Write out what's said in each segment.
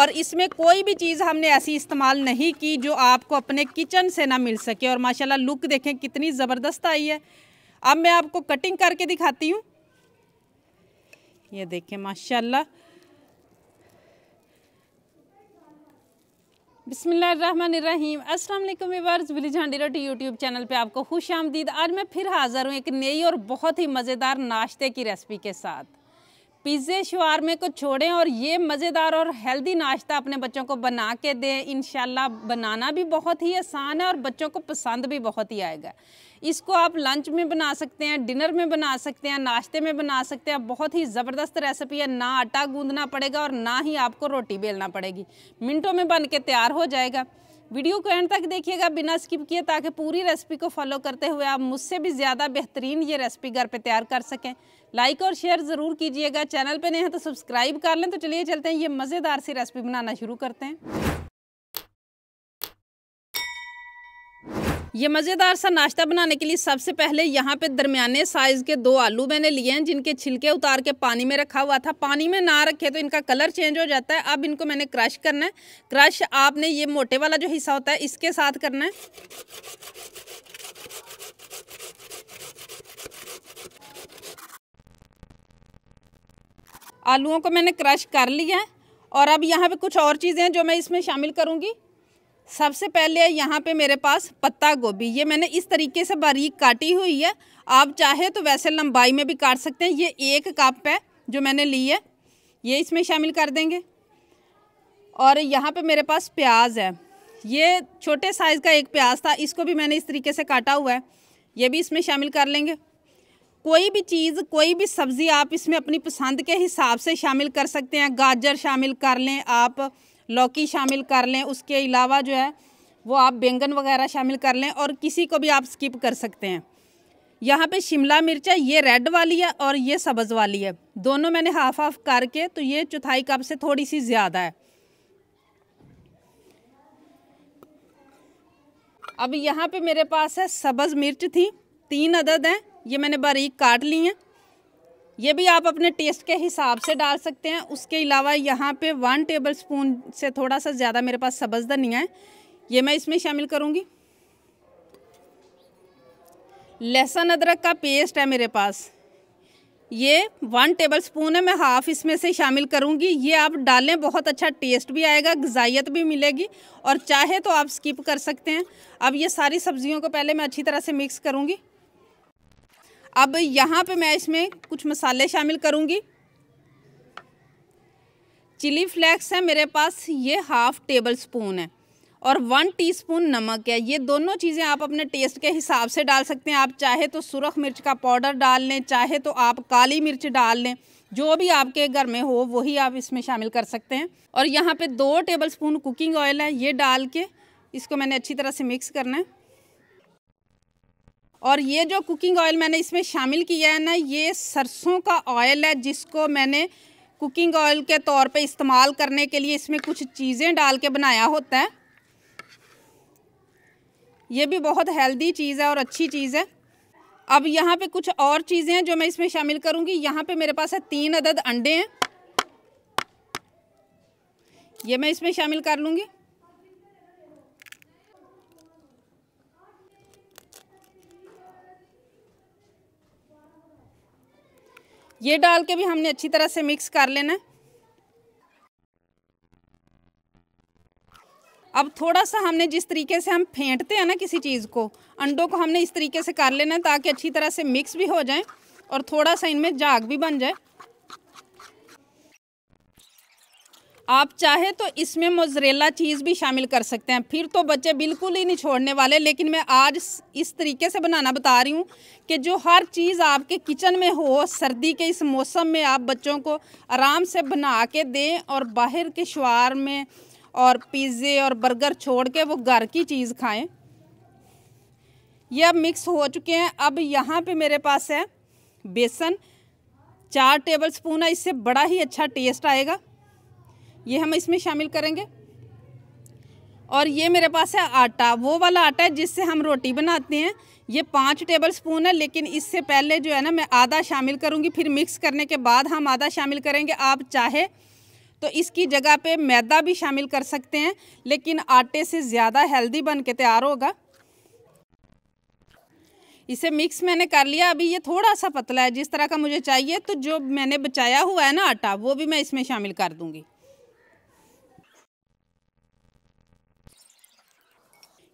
और इसमें कोई भी चीज़ हमने ऐसी इस्तेमाल नहीं की जो आपको अपने किचन से ना मिल सके और माशाल्लाह लुक देखें कितनी ज़बरदस्त आई है अब मैं आपको कटिंग करके दिखाती हूँ ये देखें माशाल्लाह बिसमीम अस्सलाम वर्स ब्रिज हांडी रोटी यूट्यूब चैनल पे आपको खुश आमदीद आज मैं फिर हाज़र हूँ एक नई और बहुत ही मज़ेदार नाश्ते की रेसिपी के साथ पिज़्ज़े में को छोड़ें और ये मज़ेदार और हेल्दी नाश्ता अपने बच्चों को बना के दें इन बनाना भी बहुत ही आसान है और बच्चों को पसंद भी बहुत ही आएगा इसको आप लंच में बना सकते हैं डिनर में बना सकते हैं नाश्ते में बना सकते हैं बहुत ही ज़बरदस्त रेसिपी है ना आटा गूंदना पड़ेगा और ना ही आपको रोटी बेलना पड़ेगी मिनटों में बन के तैयार हो जाएगा वीडियो को एंड तक देखिएगा बिना स्किप किए ताकि पूरी रेसिपी को फॉलो करते हुए आप मुझसे भी ज़्यादा बेहतरीन ये रेसिपी घर पे तैयार कर सकें लाइक और शेयर ज़रूर कीजिएगा चैनल पे नए हैं तो सब्सक्राइब कर लें तो चलिए चलते हैं ये मज़ेदार सी रेसिपी बनाना शुरू करते हैं ये मज़ेदार सा नाश्ता बनाने के लिए सबसे पहले यहाँ पे दरमियाने साइज़ के दो आलू मैंने लिए हैं जिनके छिलके उतार के पानी में रखा हुआ था पानी में ना रखे तो इनका कलर चेंज हो जाता है अब इनको मैंने क्रश करना है क्रश आपने ये मोटे वाला जो हिस्सा होता है इसके साथ करना है आलुओं को मैंने क्रश कर लिया है और अब यहाँ पे कुछ और चीज़ें हैं जो मैं इसमें शामिल करूँगी सबसे पहले यहाँ पे मेरे पास पत्ता गोभी ये मैंने इस तरीके से बारीक काटी हुई है आप चाहे तो वैसे लंबाई में भी काट सकते हैं ये एक कप है जो मैंने ली है ये इसमें शामिल कर देंगे और यहाँ पे मेरे पास प्याज है ये छोटे साइज़ का एक प्याज था इसको भी मैंने इस तरीके से काटा हुआ है ये भी इसमें शामिल कर लेंगे कोई भी चीज़ कोई भी सब्ज़ी आप इसमें अपनी पसंद के हिसाब से शामिल कर सकते हैं गाजर शामिल कर लें आप लौकी शामिल कर लें उसके अलावा जो है वो आप बैंगन वगैरह शामिल कर लें और किसी को भी आप स्किप कर सकते हैं यहाँ पे शिमला मिर्च है ये रेड वाली है और ये सब्ज़ वाली है दोनों मैंने हाफ हाफ करके तो ये चौथाई कप से थोड़ी सी ज़्यादा है अब यहाँ पे मेरे पास है सब्ज़ मिर्च थी तीन अदद हैं ये मैंने बारीक काट ली हैं ये भी आप अपने टेस्ट के हिसाब से डाल सकते हैं उसके अलावा यहाँ पे वन टेबल स्पून से थोड़ा सा ज़्यादा मेरे पास सब्ज़ धनिया है ये मैं इसमें शामिल करूँगी लहसुन अदरक का पेस्ट है मेरे पास ये वन टेबल स्पून है मैं हाफ़ इसमें से शामिल करूँगी ये आप डालें बहुत अच्छा टेस्ट भी आएगा गजाइत भी मिलेगी और चाहे तो आप स्किप कर सकते हैं अब ये सारी सब्ज़ियों को पहले मैं अच्छी तरह से मिक्स करूँगी अब यहाँ पे मैं इसमें कुछ मसाले शामिल करूँगी चिली फ्लेक्स है मेरे पास ये हाफ़ टेबल स्पून है और वन टीस्पून नमक है ये दोनों चीज़ें आप अपने टेस्ट के हिसाब से डाल सकते हैं आप चाहे तो सुरख मिर्च का पाउडर डाल लें चाहे तो आप काली मिर्च डाल लें जो भी आपके घर में हो वही आप इसमें शामिल कर सकते हैं और यहाँ पे दो टेबलस्पून कुकिंग ऑयल है ये डाल के इसको मैंने अच्छी तरह से मिक्स करना है और ये जो कुकिंग ऑयल मैंने इसमें शामिल किया है ना ये सरसों का ऑयल है जिसको मैंने कुकिंग ऑयल के तौर पे इस्तेमाल करने के लिए इसमें कुछ चीज़ें डाल के बनाया होता है ये भी बहुत हेल्दी चीज़ है और अच्छी चीज़ है अब यहाँ पे कुछ और चीज़ें हैं जो मैं इसमें शामिल करूँगी यहाँ पे मेरे पास है तीन अदद अंडे हैं ये मैं इसमें शामिल कर लूँगी ये डाल के भी हमने अच्छी तरह से मिक्स कर लेना अब थोड़ा सा हमने जिस तरीके से हम फेंटते हैं ना किसी चीज़ को अंडों को हमने इस तरीके से कर लेना ताकि अच्छी तरह से मिक्स भी हो जाए और थोड़ा सा इनमें जाग भी बन जाए आप चाहे तो इसमें मोजरेला चीज़ भी शामिल कर सकते हैं फिर तो बच्चे बिल्कुल ही नहीं छोड़ने वाले लेकिन मैं आज इस तरीके से बनाना बता रही हूँ कि जो हर चीज़ आपके किचन में हो सर्दी के इस मौसम में आप बच्चों को आराम से बना के दें और बाहर के शुआर में और पिज़्ज़े और बर्गर छोड़ के वो घर की चीज़ खाएँ यह अब मिक्स हो चुके हैं अब यहाँ पर मेरे पास है बेसन चार टेबल स्पून है इससे बड़ा ही अच्छा टेस्ट आएगा ये हम इसमें शामिल करेंगे और ये मेरे पास है आटा वो वाला आटा है जिससे हम रोटी बनाते हैं ये पाँच टेबल स्पून है लेकिन इससे पहले जो है ना मैं आधा शामिल करूँगी फिर मिक्स करने के बाद हम आधा शामिल करेंगे आप चाहे तो इसकी जगह पे मैदा भी शामिल कर सकते हैं लेकिन आटे से ज़्यादा हेल्दी बन के तैयार होगा इसे मिक्स मैंने कर लिया अभी ये थोड़ा सा पतला है जिस तरह का मुझे चाहिए तो जो मैंने बचाया हुआ है ना आटा वो भी मैं इसमें शामिल कर दूँगी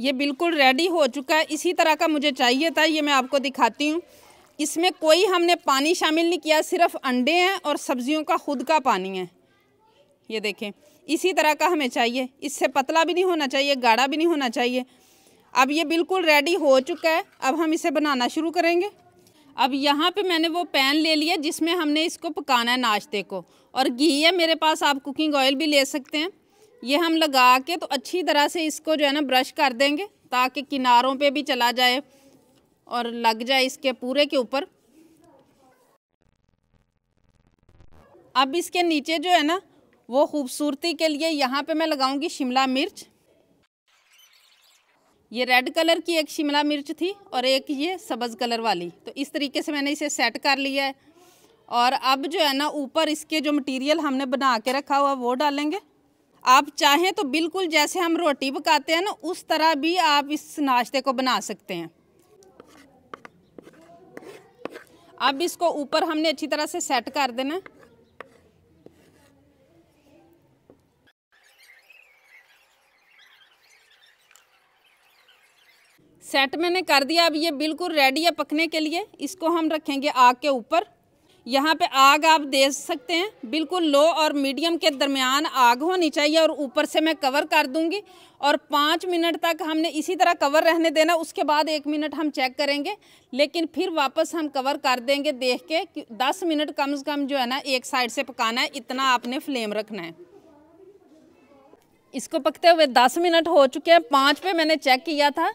ये बिल्कुल रेडी हो चुका है इसी तरह का मुझे चाहिए था ये मैं आपको दिखाती हूँ इसमें कोई हमने पानी शामिल नहीं किया सिर्फ अंडे हैं और सब्जियों का खुद का पानी है ये देखें इसी तरह का हमें चाहिए इससे पतला भी नहीं होना चाहिए गाढ़ा भी नहीं होना चाहिए अब ये बिल्कुल रेडी हो चुका है अब हम इसे बनाना शुरू करेंगे अब यहाँ पे मैंने वो पैन ले लिया जिसमें हमने इसको पकाना है नाश्ते को और घी है मेरे पास आप कुकिंग ऑयल भी ले सकते हैं ये हम लगा के तो अच्छी तरह से इसको जो है ना ब्रश कर देंगे ताकि किनारों पे भी चला जाए और लग जाए इसके पूरे के ऊपर अब इसके नीचे जो है ना वो खूबसूरती के लिए यहाँ पे मैं लगाऊंगी शिमला मिर्च ये रेड कलर की एक शिमला मिर्च थी और एक ये सब्ज़ कलर वाली तो इस तरीके से मैंने इसे सेट कर लिया है और अब जो है ना ऊपर इसके जो मटेरियल हमने बना के रखा हुआ वो डालेंगे आप चाहें तो बिल्कुल जैसे हम रोटी पकाते हैं ना उस तरह भी आप इस नाश्ते को बना सकते हैं अब इसको ऊपर हमने अच्छी तरह से सेट कर देना सेट मैंने कर दिया अब ये बिल्कुल रेडी है पकने के लिए इसको हम रखेंगे आग के ऊपर यहाँ पे आग आप दे सकते हैं बिल्कुल लो और मीडियम के दरमियान आग होनी चाहिए और ऊपर से मैं कवर कर दूंगी और पाँच मिनट तक हमने इसी तरह कवर रहने देना उसके बाद एक मिनट हम चेक करेंगे लेकिन फिर वापस हम कवर कर देंगे देख के कि दस मिनट कम से कम जो है ना एक साइड से पकाना है इतना आपने फ्लेम रखना है इसको पकते हुए दस मिनट हो चुके हैं पाँच पे मैंने चेक किया था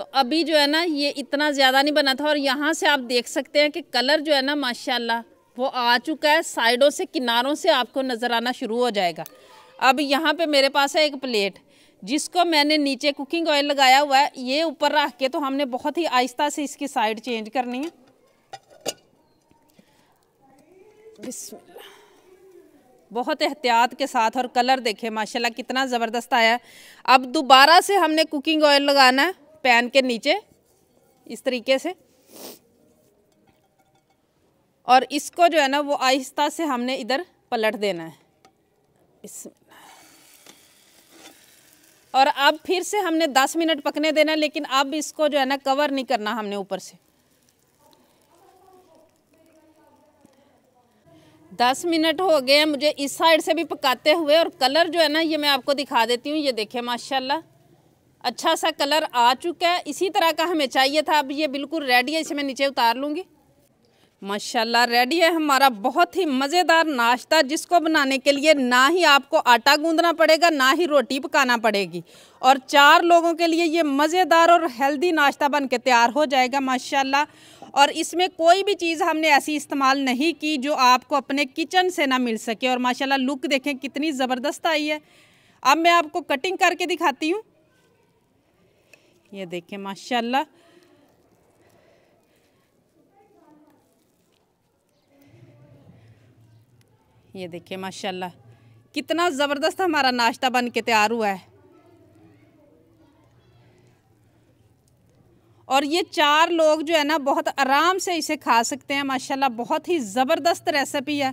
तो अभी जो है ना ये इतना ज़्यादा नहीं बना था और यहाँ से आप देख सकते हैं कि कलर जो है ना माशाल्लाह वो आ चुका है साइडों से किनारों से आपको नज़र आना शुरू हो जाएगा अब यहाँ पे मेरे पास है एक प्लेट जिसको मैंने नीचे कुकिंग ऑयल लगाया हुआ है ये ऊपर रख के तो हमने बहुत ही आहिस्ता से इसकी साइड चेंज करनी है बहुत एहतियात के साथ और कलर देखे माशाल्लाह कितना ज़बरदस्त आया है अब दोबारा से हमने कुकिंग ऑयल लगाना है पैन के नीचे इस तरीके से और इसको जो है ना वो आहिस्ता से हमने इधर पलट देना है इस और अब फिर से हमने 10 मिनट पकने देना लेकिन अब इसको जो है ना कवर नहीं करना हमने ऊपर से 10 मिनट हो गए मुझे इस साइड से भी पकाते हुए और कलर जो है ना ये मैं आपको दिखा देती हूँ ये देखिए माशाल्लाह अच्छा सा कलर आ चुका है इसी तरह का हमें चाहिए था अब ये बिल्कुल रेडी है इसे मैं नीचे उतार लूँगी माशाल्लाह रेडी है हमारा बहुत ही मज़ेदार नाश्ता जिसको बनाने के लिए ना ही आपको आटा गूंदना पड़ेगा ना ही रोटी पकाना पड़ेगी और चार लोगों के लिए ये मज़ेदार और हेल्दी नाश्ता बन के तैयार हो जाएगा माशाल्लाह और इसमें कोई भी चीज़ हमने ऐसी इस्तेमाल नहीं की जो आपको अपने किचन से ना मिल सके और माशाला लुक देखें कितनी ज़बरदस्त आई है अब मैं आपको कटिंग करके दिखाती हूँ ये देखें माशाल्लाह ये देखिए माशाल्लाह कितना ज़बरदस्त हमारा नाश्ता बन के तैयार हुआ है और ये चार लोग जो है ना बहुत आराम से इसे खा सकते हैं माशाल्लाह बहुत ही ज़बरदस्त रेसिपी है